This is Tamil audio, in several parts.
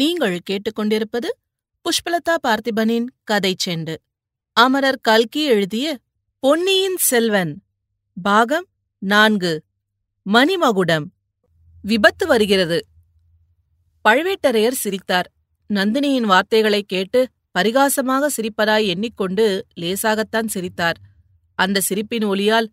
நீங்கள் கேட்டுக்கொண்டிருப்பது புஷ்பலதா பார்த்திபனின் கதை செண்டு அமரர் கல்கி எழுதிய பொன்னியின் செல்வன் பாகம் நான்கு மணிமகுடம் விபத்து வருகிறது பழுவேட்டரையர் சிரித்தார் நந்தினியின் வார்த்தைகளை கேட்டு பரிகாசமாக சிரிப்பதாய் எண்ணிக்கொண்டு லேசாகத்தான் சிரித்தார் அந்த சிரிப்பின் ஒளியால்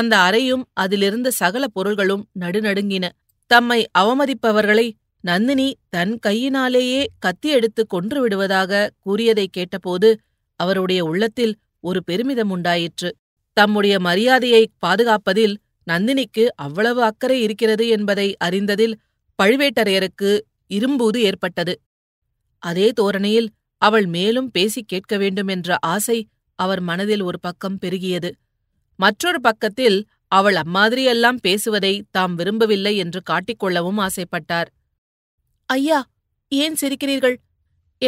அந்த அறையும் அதிலிருந்த சகல பொருள்களும் நடுநடுங்கின தம்மை அவமதிப்பவர்களை நந்தினி தன் கையினாலேயே கத்தி எடுத்து கொன்று விடுவதாக கூறியதை கேட்டபோது அவருடைய உள்ளத்தில் ஒரு பெருமிதம் உண்டாயிற்று தம்முடைய மரியாதையை பாதுகாப்பதில் நந்தினிக்கு அவ்வளவு அக்கறை இருக்கிறது என்பதை அறிந்ததில் பழுவேட்டரையருக்கு இரும்பூது ஏற்பட்டது அதே தோரணையில் அவள் மேலும் பேசி கேட்க வேண்டும் என்ற ஆசை அவர் மனதில் ஒரு பக்கம் பெருகியது மற்றொரு பக்கத்தில் அவள் அம்மாதிரியெல்லாம் பேசுவதை தாம் விரும்பவில்லை என்று காட்டிக்கொள்ளவும் ஆசைப்பட்டார் ஐயா ஏன் சிரிக்கிறீர்கள்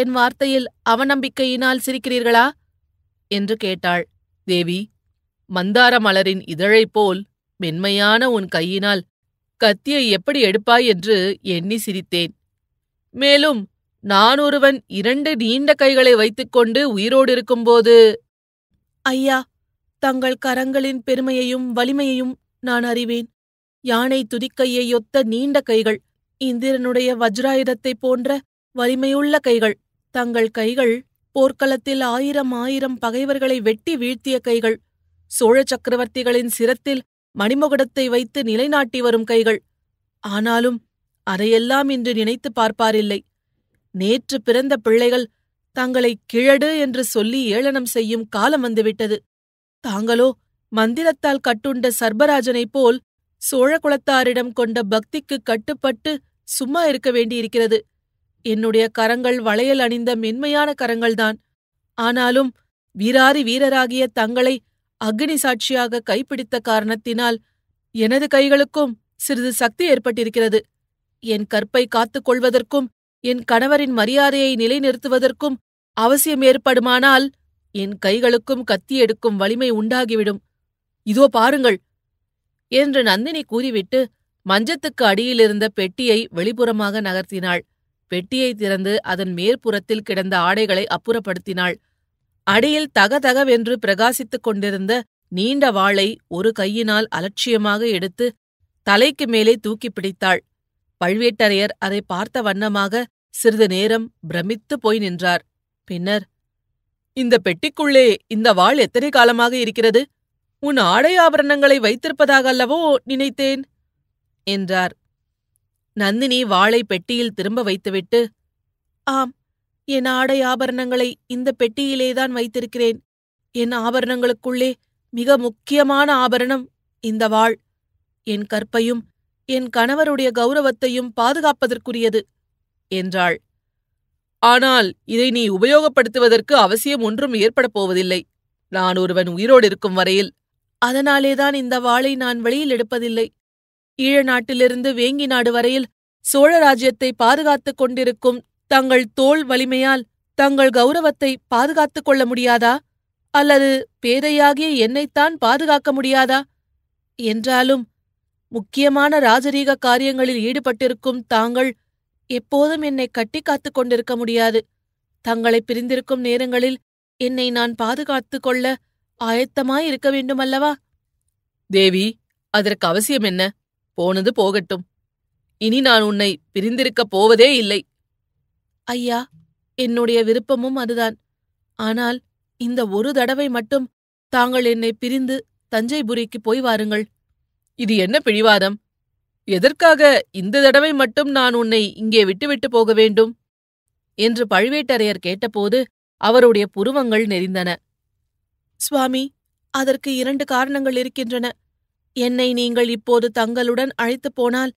என் வார்த்தையில் அவநம்பிக்கையினால் சிரிக்கிறீர்களா என்று கேட்டாள் தேவி மந்தார மலரின் இதழைப் போல் மென்மையான உன் கையினால் கத்தியை எப்படி எடுப்பாய் என்று எண்ணி சிரித்தேன் மேலும் நான் ஒருவன் இரண்டு நீண்ட கைகளை வைத்துக்கொண்டு உயிரோடு இருக்கும்போது ஐயா தங்கள் கரங்களின் பெருமையையும் வலிமையையும் நான் அறிவேன் யானை துதிக்கையை ஒத்த நீண்ட கைகள் இந்திரனுடைய வஜ்ராயுதத்தை போன்ற வலிமையுள்ள கைகள் தங்கள் கைகள் போர்க்களத்தில் ஆயிரம் ஆயிரம் பகைவர்களை வெட்டி வீழ்த்திய கைகள் சோழ சக்கரவர்த்திகளின் சிரத்தில் மணிமுகடத்தை வைத்து நிலைநாட்டி வரும் கைகள் ஆனாலும் அதையெல்லாம் இன்று நினைத்து பார்ப்பாரில்லை நேற்று பிறந்த பிள்ளைகள் தங்களை கிழடு என்று சொல்லி ஏளனம் செய்யும் காலம் வந்துவிட்டது தாங்களோ மந்திரத்தால் கட்டுண்ட சர்பராஜனைப் போல் சோழகுலத்தாரிடம் கொண்ட பக்திக்கு கட்டுப்பட்டு சும்மா இருக்க வேண்டியிருக்கிறது என்னுடைய கரங்கள் வளையல் அணிந்த மென்மையான கரங்கள்தான் ஆனாலும் வீராரி வீரராகிய தங்களை அக்னி சாட்சியாக கைப்பிடித்த காரணத்தினால் எனது கைகளுக்கும் சிறிது சக்தி ஏற்பட்டிருக்கிறது என் கற்பை காத்துக் கொள்வதற்கும் என் கணவரின் மரியாதையை நிலைநிறுத்துவதற்கும் அவசியம் ஏற்படுமானால் என் கைகளுக்கும் கத்தி எடுக்கும் வலிமை உண்டாகிவிடும் இதோ பாருங்கள் என்று நந்தினி கூறிவிட்டு மஞ்சத்துக்கு அடியிலிருந்த பெட்டியை வெளிப்புறமாக நகர்த்தினாள் பெட்டியை திறந்து அதன் மேற்புறத்தில் கிடந்த ஆடைகளை அப்புறப்படுத்தினாள் அடியில் தகதகவென்று பிரகாசித்துக் கொண்டிருந்த நீண்ட வாளை ஒரு கையினால் அலட்சியமாக எடுத்து தலைக்கு மேலே தூக்கி பிடித்தாள் பழுவேட்டரையர் அதை பார்த்த வண்ணமாக சிறிது நேரம் பிரமித்து போய் நின்றார் பின்னர் இந்த பெட்டிக்குள்ளே இந்த வாள் எத்தனை காலமாக இருக்கிறது உன் ஆடை ஆபரணங்களை வைத்திருப்பதாக அல்லவோ நினைத்தேன் என்றார் நந்தினி வாளை பெட்டியில் திரும்ப வைத்துவிட்டு ஆம் என் ஆடை ஆபரணங்களை இந்த பெட்டியிலேதான் வைத்திருக்கிறேன் என் ஆபரணங்களுக்குள்ளே மிக முக்கியமான ஆபரணம் இந்த வாள் என் கற்பையும் என் கணவருடைய கௌரவத்தையும் பாதுகாப்பதற்குரியது என்றாள் ஆனால் இதை நீ உபயோகப்படுத்துவதற்கு அவசியம் ஒன்றும் ஏற்படப் போவதில்லை நான் ஒருவன் உயிரோடு இருக்கும் வரையில் அதனாலேதான் இந்த வாளை நான் வெளியில் எடுப்பதில்லை ஈழ நாட்டிலிருந்து வேங்கி நாடு வரையில் சோழ ராஜ்யத்தை பாதுகாத்துக் கொண்டிருக்கும் தங்கள் தோல் வலிமையால் தங்கள் கௌரவத்தை பாதுகாத்துக் கொள்ள முடியாதா அல்லது பேதையாகிய என்னைத்தான் பாதுகாக்க முடியாதா என்றாலும் முக்கியமான ராஜரீக காரியங்களில் ஈடுபட்டிருக்கும் தாங்கள் எப்போதும் என்னை கட்டிக்காத்துக் காத்துக் கொண்டிருக்க முடியாது தங்களை பிரிந்திருக்கும் நேரங்களில் என்னை நான் பாதுகாத்துக் கொள்ள ஆயத்தமாய் இருக்க வேண்டுமல்லவா தேவி அதற்கு அவசியம் என்ன போனது போகட்டும் இனி நான் உன்னை பிரிந்திருக்கப் போவதே இல்லை ஐயா என்னுடைய விருப்பமும் அதுதான் ஆனால் இந்த ஒரு தடவை மட்டும் தாங்கள் என்னை பிரிந்து தஞ்சைபுரிக்கு போய் வாருங்கள் இது என்ன பிழிவாதம் எதற்காக இந்த தடவை மட்டும் நான் உன்னை இங்கே விட்டுவிட்டு போக வேண்டும் என்று பழுவேட்டரையர் கேட்டபோது அவருடைய புருவங்கள் நெறிந்தன சுவாமி அதற்கு இரண்டு காரணங்கள் இருக்கின்றன என்னை நீங்கள் இப்போது தங்களுடன் அழைத்துப் போனால்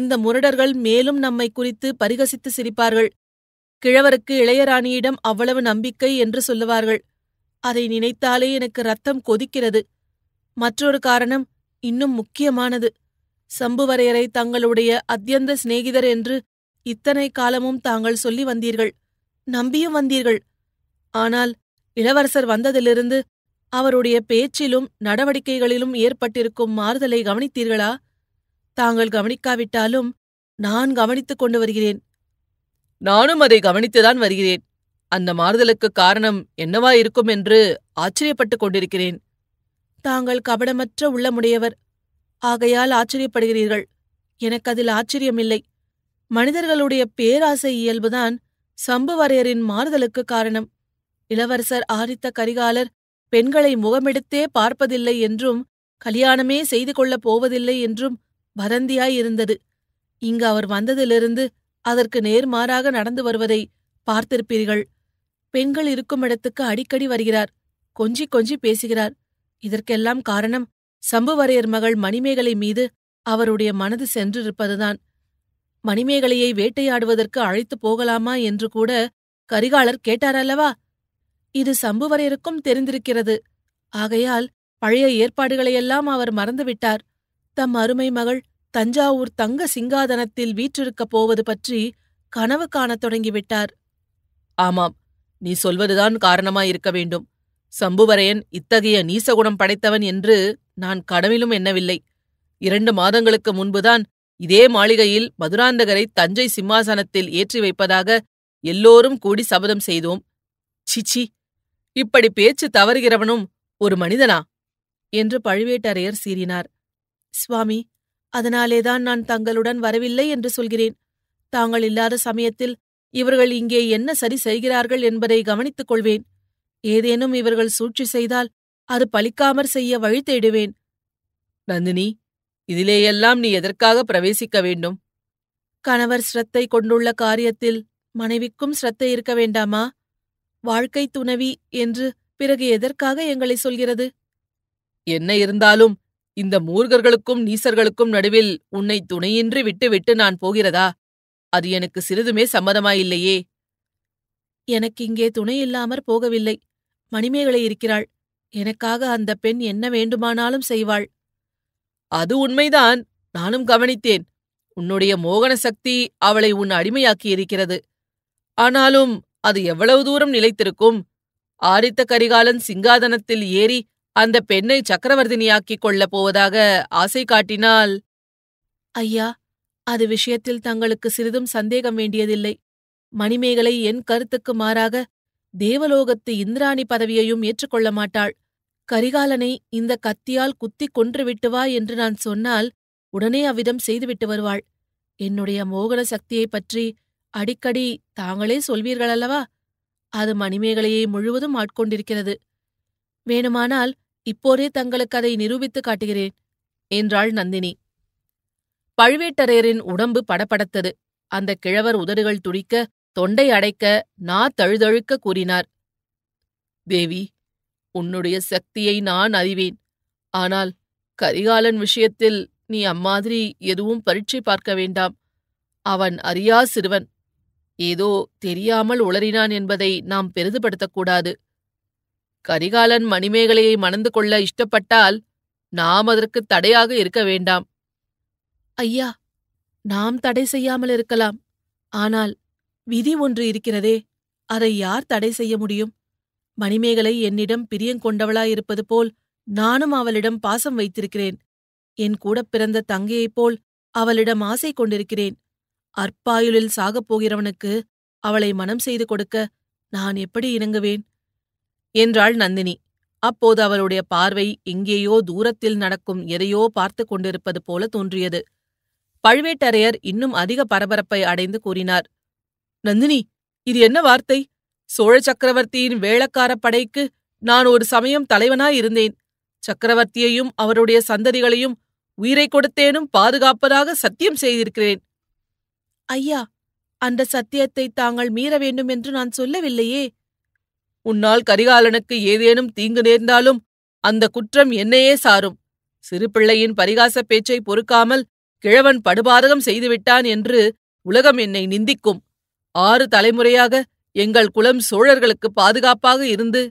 இந்த முரடர்கள் மேலும் நம்மை குறித்து பரிகசித்து சிரிப்பார்கள் கிழவருக்கு இளையராணியிடம் அவ்வளவு நம்பிக்கை என்று சொல்லுவார்கள் அதை நினைத்தாலே எனக்கு ரத்தம் கொதிக்கிறது மற்றொரு காரணம் இன்னும் முக்கியமானது சம்புவரையரை தங்களுடைய அத்தியந்த சிநேகிதர் என்று இத்தனை காலமும் தாங்கள் சொல்லி வந்தீர்கள் நம்பியும் வந்தீர்கள் ஆனால் இளவரசர் வந்ததிலிருந்து அவருடைய பேச்சிலும் நடவடிக்கைகளிலும் ஏற்பட்டிருக்கும் மாறுதலை கவனித்தீர்களா தாங்கள் கவனிக்காவிட்டாலும் நான் கவனித்துக் கொண்டு வருகிறேன் நானும் அதை கவனித்துதான் வருகிறேன் அந்த மாறுதலுக்கு காரணம் என்னவா இருக்கும் என்று ஆச்சரியப்பட்டுக் கொண்டிருக்கிறேன் தாங்கள் கபடமற்ற உள்ளமுடையவர் ஆகையால் ஆச்சரியப்படுகிறீர்கள் எனக்கு அதில் ஆச்சரியமில்லை மனிதர்களுடைய பேராசை இயல்புதான் சம்புவரையரின் மாறுதலுக்கு காரணம் இளவரசர் ஆரித்த கரிகாலர் பெண்களை முகமெடுத்தே பார்ப்பதில்லை என்றும் கல்யாணமே செய்து கொள்ளப் போவதில்லை என்றும் வதந்தியாயிருந்தது இங்கு அவர் வந்ததிலிருந்து அதற்கு நேர்மாறாக நடந்து வருவதை பார்த்திருப்பீர்கள் பெண்கள் இருக்கும் இடத்துக்கு அடிக்கடி வருகிறார் கொஞ்சி கொஞ்சி பேசுகிறார் இதற்கெல்லாம் காரணம் சம்புவரையர் மகள் மணிமேகலை மீது அவருடைய மனது சென்றிருப்பதுதான் மணிமேகலையை வேட்டையாடுவதற்கு அழைத்துப் போகலாமா என்று கூட கரிகாலர் கேட்டாரல்லவா இது சம்புவரையருக்கும் தெரிந்திருக்கிறது ஆகையால் பழைய ஏற்பாடுகளையெல்லாம் அவர் மறந்துவிட்டார் தம் அருமை மகள் தஞ்சாவூர் தங்க சிங்காதனத்தில் வீற்றிருக்கப் போவது பற்றி கனவு காணத் தொடங்கிவிட்டார் ஆமாம் நீ சொல்வதுதான் காரணமாயிருக்க வேண்டும் சம்புவரையன் இத்தகைய நீசகுணம் படைத்தவன் என்று நான் கனவிலும் எண்ணவில்லை இரண்டு மாதங்களுக்கு முன்புதான் இதே மாளிகையில் மதுராந்தகரை தஞ்சை சிம்மாசனத்தில் ஏற்றி வைப்பதாக எல்லோரும் கூடி சபதம் செய்தோம் சிச்சி இப்படி பேச்சு தவறுகிறவனும் ஒரு மனிதனா என்று பழுவேட்டரையர் சீறினார் சுவாமி அதனாலேதான் நான் தங்களுடன் வரவில்லை என்று சொல்கிறேன் தாங்கள் இல்லாத சமயத்தில் இவர்கள் இங்கே என்ன சரி செய்கிறார்கள் என்பதை கவனித்துக் கொள்வேன் ஏதேனும் இவர்கள் சூழ்ச்சி செய்தால் அது பலிக்காமற் செய்ய வழி தேடுவேன் நந்தினி இதிலேயெல்லாம் நீ எதற்காக பிரவேசிக்க வேண்டும் கணவர் ஸ்ரத்தை கொண்டுள்ள காரியத்தில் மனைவிக்கும் ஸ்ரத்தை இருக்க வேண்டாமா வாழ்க்கை துணவி என்று பிறகு எதற்காக எங்களை சொல்கிறது என்ன இருந்தாலும் இந்த மூர்கர்களுக்கும் நீசர்களுக்கும் நடுவில் உன்னை துணையின்றி விட்டுவிட்டு நான் போகிறதா அது எனக்கு சிறிதுமே சம்மதமாயில்லையே எனக்கு இங்கே துணை இல்லாமற் போகவில்லை மணிமேகலை இருக்கிறாள் எனக்காக அந்த பெண் என்ன வேண்டுமானாலும் செய்வாள் அது உண்மைதான் நானும் கவனித்தேன் உன்னுடைய மோகன சக்தி அவளை உன் அடிமையாக்கியிருக்கிறது ஆனாலும் அது எவ்வளவு தூரம் நிலைத்திருக்கும் ஆரித்த கரிகாலன் சிங்காதனத்தில் ஏறி அந்த பெண்ணை சக்கரவர்த்தினியாக்கிக் கொள்ளப் போவதாக ஆசை காட்டினால் ஐயா அது விஷயத்தில் தங்களுக்கு சிறிதும் சந்தேகம் வேண்டியதில்லை மணிமேகலை என் கருத்துக்கு மாறாக தேவலோகத்து இந்திராணி பதவியையும் ஏற்றுக்கொள்ள மாட்டாள் கரிகாலனை இந்த கத்தியால் குத்தி கொன்றுவிட்டுவா என்று நான் சொன்னால் உடனே அவ்விதம் செய்துவிட்டு வருவாள் என்னுடைய மோகன சக்தியைப் பற்றி அடிக்கடி தாங்களே சொல்வீர்கள் அல்லவா அது மணிமேகலையை முழுவதும் ஆட்கொண்டிருக்கிறது வேணுமானால் இப்போதே தங்களுக்கு அதை நிரூபித்து காட்டுகிறேன் என்றாள் நந்தினி பழுவேட்டரையரின் உடம்பு படபடத்தது அந்த கிழவர் உதடுகள் துடிக்க தொண்டை அடைக்க நா தழுதழுக்க கூறினார் தேவி உன்னுடைய சக்தியை நான் அறிவேன் ஆனால் கரிகாலன் விஷயத்தில் நீ அம்மாதிரி எதுவும் பரீட்சை பார்க்க வேண்டாம் அவன் அறியா சிறுவன் ஏதோ தெரியாமல் உளறினான் என்பதை நாம் பெரிதுபடுத்தக்கூடாது கரிகாலன் மணிமேகலையை மணந்து கொள்ள இஷ்டப்பட்டால் நாம் அதற்கு தடையாக இருக்க வேண்டாம் ஐயா நாம் தடை செய்யாமல் இருக்கலாம் ஆனால் விதி ஒன்று இருக்கிறதே அதை யார் தடை செய்ய முடியும் மணிமேகலை என்னிடம் பிரியங்கொண்டவளாயிருப்பது போல் நானும் அவளிடம் பாசம் வைத்திருக்கிறேன் என் கூட பிறந்த தங்கையைப் போல் அவளிடம் ஆசை கொண்டிருக்கிறேன் அற்பாயுளில் சாகப் போகிறவனுக்கு அவளை மனம் செய்து கொடுக்க நான் எப்படி இணங்குவேன் என்றாள் நந்தினி அப்போது அவளுடைய பார்வை எங்கேயோ தூரத்தில் நடக்கும் எதையோ பார்த்து கொண்டிருப்பது போல தோன்றியது பழுவேட்டரையர் இன்னும் அதிக பரபரப்பை அடைந்து கூறினார் நந்தினி இது என்ன வார்த்தை சோழ சக்கரவர்த்தியின் வேளக்கார படைக்கு நான் ஒரு சமயம் தலைவனாயிருந்தேன் சக்கரவர்த்தியையும் அவருடைய சந்ததிகளையும் உயிரை கொடுத்தேனும் பாதுகாப்பதாக சத்தியம் செய்திருக்கிறேன் ஐயா அந்த சத்தியத்தை தாங்கள் மீற வேண்டும் என்று நான் சொல்லவில்லையே உன்னால் கரிகாலனுக்கு ஏதேனும் தீங்கு நேர்ந்தாலும் அந்த குற்றம் என்னையே சாரும் சிறு பிள்ளையின் பரிகாச பேச்சை பொறுக்காமல் கிழவன் படுபாதகம் செய்துவிட்டான் என்று உலகம் என்னை நிந்திக்கும் ஆறு தலைமுறையாக எங்கள் குலம் சோழர்களுக்கு பாதுகாப்பாக இருந்து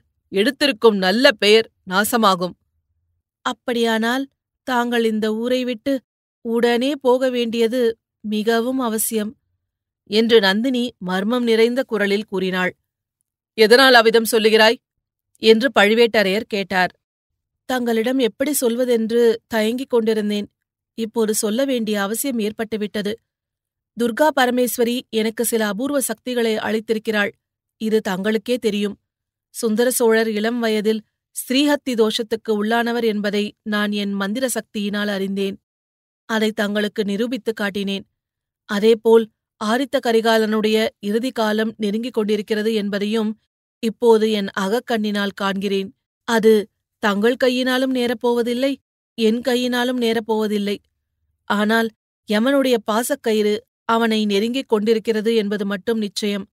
எடுத்திருக்கும் நல்ல பெயர் நாசமாகும் அப்படியானால் தாங்கள் இந்த ஊரை விட்டு உடனே போக வேண்டியது மிகவும் அவசியம் என்று நந்தினி மர்மம் நிறைந்த குரலில் கூறினாள் எதனால் அவ்விதம் சொல்லுகிறாய் என்று பழுவேட்டரையர் கேட்டார் தங்களிடம் எப்படி சொல்வதென்று தயங்கிக் கொண்டிருந்தேன் இப்போது சொல்ல வேண்டிய அவசியம் ஏற்பட்டுவிட்டது துர்கா பரமேஸ்வரி எனக்கு சில அபூர்வ சக்திகளை அளித்திருக்கிறாள் இது தங்களுக்கே தெரியும் சுந்தர சோழர் இளம் வயதில் ஸ்ரீஹத்தி தோஷத்துக்கு உள்ளானவர் என்பதை நான் என் மந்திர சக்தியினால் அறிந்தேன் அதை தங்களுக்கு நிரூபித்துக் காட்டினேன் அதேபோல் ஆரித்த கரிகாலனுடைய இறுதி காலம் நெருங்கிக் கொண்டிருக்கிறது என்பதையும் இப்போது என் அகக்கண்ணினால் காண்கிறேன் அது தங்கள் கையினாலும் நேரப்போவதில்லை என் கையினாலும் நேரப்போவதில்லை ஆனால் யமனுடைய பாசக்கயிறு அவனை நெருங்கிக் கொண்டிருக்கிறது என்பது மட்டும் நிச்சயம்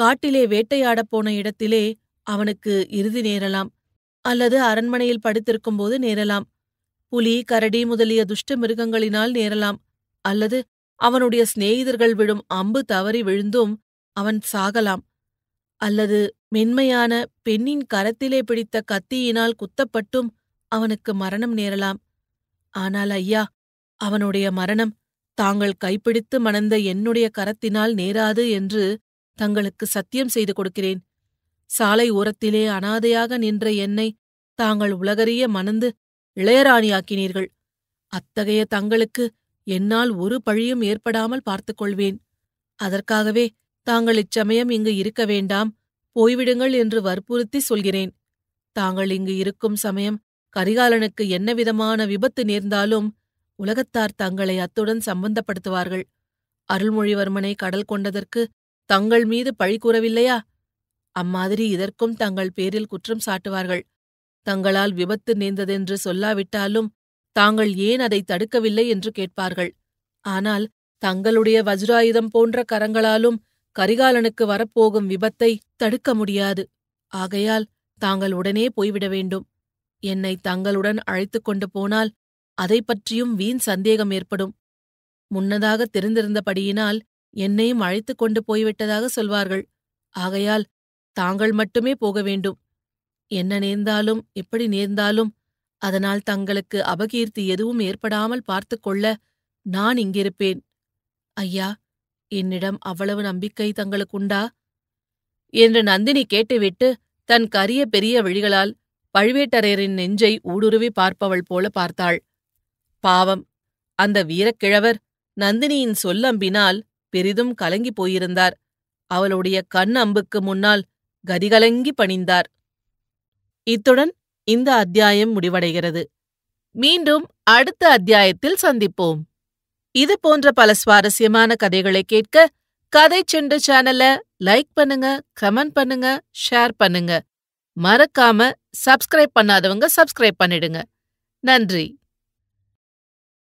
காட்டிலே வேட்டையாடப் போன இடத்திலே அவனுக்கு இறுதி நேரலாம் அல்லது அரண்மனையில் படுத்திருக்கும்போது நேரலாம் புலி கரடி முதலிய துஷ்ட மிருகங்களினால் நேரலாம் அல்லது அவனுடைய சிநேகிதர்கள் விழும் அம்பு தவறி விழுந்தும் அவன் சாகலாம் அல்லது மென்மையான பெண்ணின் கரத்திலே பிடித்த கத்தியினால் குத்தப்பட்டும் அவனுக்கு மரணம் நேரலாம் ஆனால் ஐயா அவனுடைய மரணம் தாங்கள் கைப்பிடித்து மணந்த என்னுடைய கரத்தினால் நேராது என்று தங்களுக்கு சத்தியம் செய்து கொடுக்கிறேன் சாலை ஓரத்திலே அனாதையாக நின்ற என்னை தாங்கள் உலகறிய மணந்து இளையராணியாக்கினீர்கள் அத்தகைய தங்களுக்கு என்னால் ஒரு பழியும் ஏற்படாமல் பார்த்துக்கொள்வேன் அதற்காகவே தாங்கள் இச்சமயம் இங்கு இருக்க வேண்டாம் போய்விடுங்கள் என்று வற்புறுத்தி சொல்கிறேன் தாங்கள் இங்கு இருக்கும் சமயம் கரிகாலனுக்கு என்னவிதமான விபத்து நேர்ந்தாலும் உலகத்தார் தங்களை அத்துடன் சம்பந்தப்படுத்துவார்கள் அருள்மொழிவர்மனை கடல் கொண்டதற்கு தங்கள் மீது பழி கூறவில்லையா அம்மாதிரி இதற்கும் தங்கள் பேரில் குற்றம் சாட்டுவார்கள் தங்களால் விபத்து நேர்ந்ததென்று சொல்லாவிட்டாலும் தாங்கள் ஏன் அதை தடுக்கவில்லை என்று கேட்பார்கள் ஆனால் தங்களுடைய வஜ்ராயுதம் போன்ற கரங்களாலும் கரிகாலனுக்கு வரப்போகும் விபத்தை தடுக்க முடியாது ஆகையால் தாங்கள் உடனே போய்விட வேண்டும் என்னை தங்களுடன் அழைத்து கொண்டு போனால் அதை பற்றியும் வீண் சந்தேகம் ஏற்படும் முன்னதாக தெரிந்திருந்தபடியினால் என்னையும் அழைத்து கொண்டு போய்விட்டதாக சொல்வார்கள் ஆகையால் தாங்கள் மட்டுமே போக வேண்டும் என்ன நேர்ந்தாலும் எப்படி நேர்ந்தாலும் அதனால் தங்களுக்கு அபகீர்த்தி எதுவும் ஏற்படாமல் பார்த்துக்கொள்ள நான் இங்கிருப்பேன் ஐயா என்னிடம் அவ்வளவு நம்பிக்கை தங்களுக்குண்டா என்று நந்தினி கேட்டுவிட்டு தன் கரிய பெரிய விழிகளால் பழுவேட்டரையரின் நெஞ்சை ஊடுருவி பார்ப்பவள் போல பார்த்தாள் பாவம் அந்த வீரக்கிழவர் நந்தினியின் சொல்லம்பினால் பெரிதும் கலங்கி போயிருந்தார் அவளுடைய கண் அம்புக்கு முன்னால் கதிகலங்கி பணிந்தார் இத்துடன் இந்த அத்தியாயம் முடிவடைகிறது மீண்டும் அடுத்த அத்தியாயத்தில் சந்திப்போம் இது போன்ற பல சுவாரஸ்யமான கதைகளை கேட்க கதை செண்டு சேனல லைக் பண்ணுங்க கமெண்ட் பண்ணுங்க ஷேர் பண்ணுங்க மறக்காம சப்ஸ்கிரைப் பண்ணாதவங்க சப்ஸ்கிரைப் பண்ணிடுங்க நன்றி